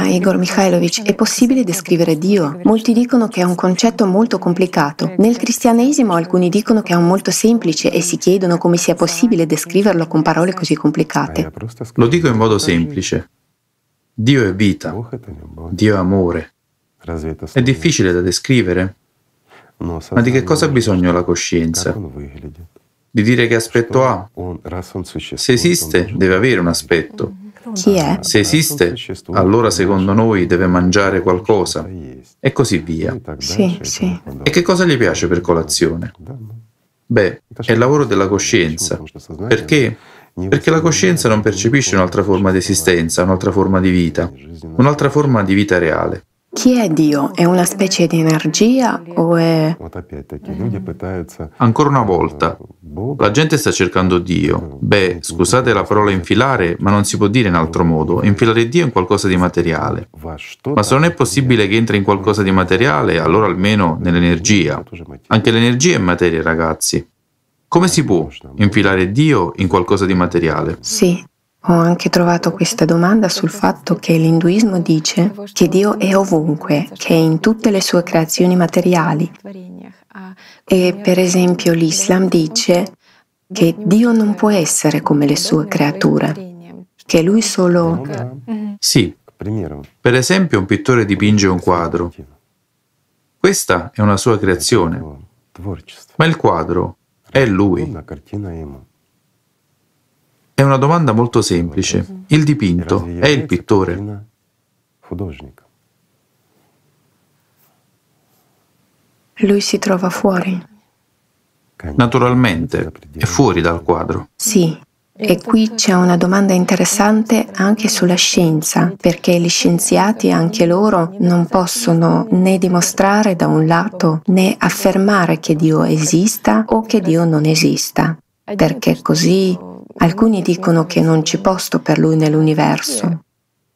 Ma Igor Mikhailovich, è possibile descrivere Dio? Molti dicono che è un concetto molto complicato. Nel cristianesimo alcuni dicono che è un molto semplice e si chiedono come sia possibile descriverlo con parole così complicate. Lo dico in modo semplice. Dio è vita, Dio è amore. È difficile da descrivere. Ma di che cosa ha bisogno la coscienza? di dire che aspetto ha. Se esiste, deve avere un aspetto. Chi è? Se esiste, allora secondo noi deve mangiare qualcosa e così via. Sì, sì. E che cosa gli piace per colazione? Beh, è il lavoro della coscienza. Perché? Perché la coscienza non percepisce un'altra forma di esistenza, un'altra forma di vita, un'altra forma di vita reale. Chi è Dio? È una specie di energia o è... Ancora una volta, la gente sta cercando Dio. Beh, scusate la parola infilare, ma non si può dire in altro modo. Infilare Dio in qualcosa di materiale. Ma se non è possibile che entri in qualcosa di materiale, allora almeno nell'energia. Anche l'energia è materia, ragazzi. Come si può infilare Dio in qualcosa di materiale? Sì, ho anche trovato questa domanda sul fatto che l'induismo dice che Dio è ovunque, che è in tutte le sue creazioni materiali. E per esempio l'Islam dice che Dio non può essere come le sue creature, che lui solo... Sì. Per esempio un pittore dipinge un quadro. Questa è una sua creazione, ma il quadro è lui. È una domanda molto semplice. Il dipinto è il pittore? Lui si trova fuori. Naturalmente, è fuori dal quadro. Sì, e qui c'è una domanda interessante anche sulla scienza, perché gli scienziati, anche loro, non possono né dimostrare da un lato né affermare che Dio esista o che Dio non esista, perché così Alcuni dicono che non c'è posto per lui nell'universo,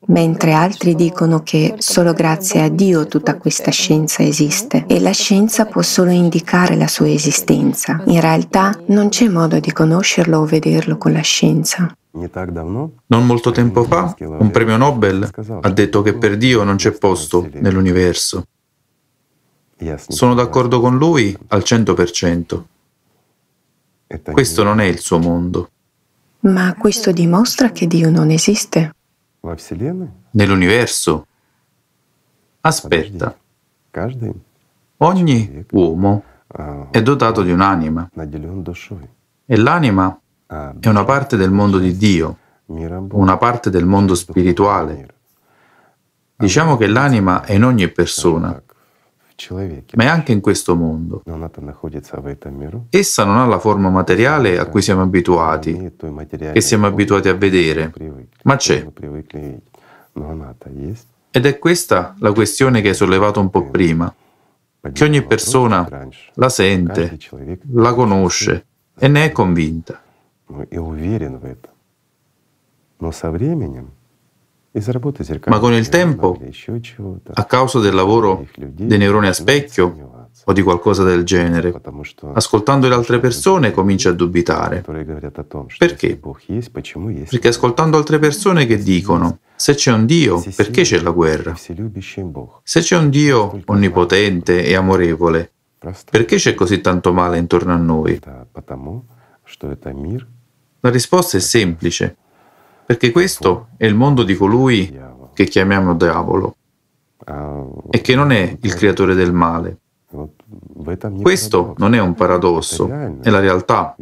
mentre altri dicono che solo grazie a Dio tutta questa scienza esiste e la scienza può solo indicare la sua esistenza. In realtà non c'è modo di conoscerlo o vederlo con la scienza. Non molto tempo fa un premio Nobel ha detto che per Dio non c'è posto nell'universo. Sono d'accordo con lui al 100%. Questo non è il suo mondo. Ma questo dimostra che Dio non esiste. Nell'universo. Aspetta. Ogni uomo è dotato di un'anima e l'anima è una parte del mondo di Dio, una parte del mondo spirituale. Diciamo che l'anima è in ogni persona, ma è anche in questo mondo. Essa non ha la forma materiale a cui siamo abituati, che siamo abituati a vedere, ma c'è. Ed è questa la questione che hai sollevato un po' prima, che ogni persona la sente, la conosce e ne è convinta. Но и уверен в ma con il tempo, a causa del lavoro dei neuroni a specchio o di qualcosa del genere, ascoltando le altre persone comincia a dubitare. Perché? Perché ascoltando altre persone che dicono, se c'è un Dio, perché c'è la guerra? Se c'è un Dio onnipotente e amorevole, perché c'è così tanto male intorno a noi? La risposta è semplice, perché questo è il mondo di colui che chiamiamo diavolo e che non è il creatore del male. Questo non è un paradosso, è la realtà,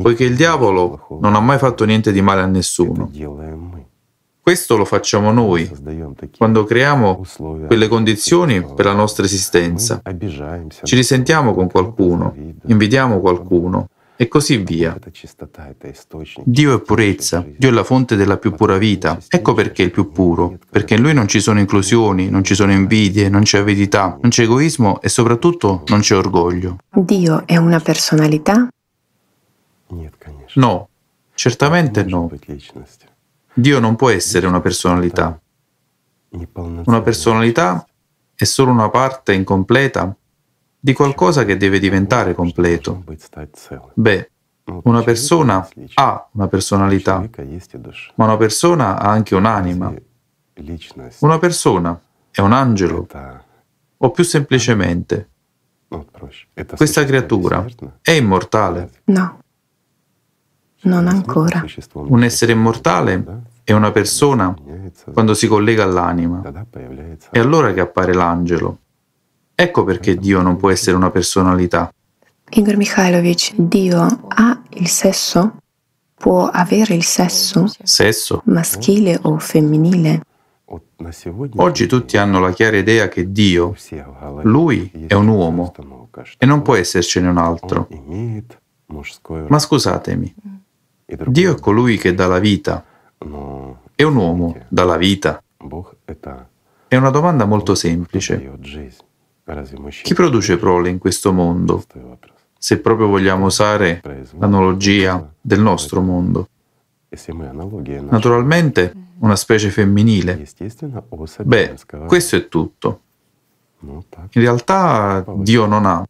poiché il diavolo non ha mai fatto niente di male a nessuno. Questo lo facciamo noi, quando creiamo quelle condizioni per la nostra esistenza. Ci risentiamo con qualcuno, invidiamo qualcuno, e così via. Dio è purezza, Dio è la fonte della più pura vita. Ecco perché è il più puro, perché in lui non ci sono inclusioni, non ci sono invidie, non c'è avidità, non c'è egoismo e soprattutto non c'è orgoglio. Dio è una personalità? No, certamente no. Dio non può essere una personalità. Una personalità è solo una parte incompleta di qualcosa che deve diventare completo. Beh, una persona ha una personalità, ma una persona ha anche un'anima. Una persona è un angelo, o più semplicemente, questa creatura è immortale. No, non ancora. Un essere immortale è una persona quando si collega all'anima. È allora che appare l'angelo. Ecco perché Dio non può essere una personalità. Igor Mikhailovich, Dio ha il sesso? Può avere il sesso? Sesso? Maschile o femminile? Oggi tutti hanno la chiara idea che Dio, lui è un uomo e non può essercene un altro. Ma scusatemi, Dio è colui che dà la vita. È un uomo, dà la vita. È una domanda molto semplice. Chi produce prole in questo mondo? Se proprio vogliamo usare l'analogia del nostro mondo. Naturalmente una specie femminile. Beh, questo è tutto. In realtà Dio non ha.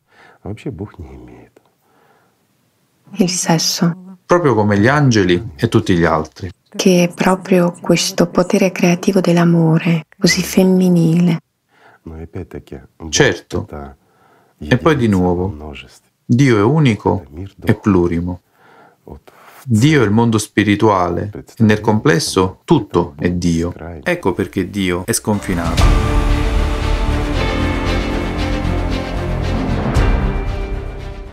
Il sesso. Proprio come gli angeli e tutti gli altri. Che è proprio questo potere creativo dell'amore, così femminile, Certo. E poi di nuovo, Dio è unico e plurimo. Dio è il mondo spirituale e nel complesso tutto è Dio. Ecco perché Dio è sconfinato.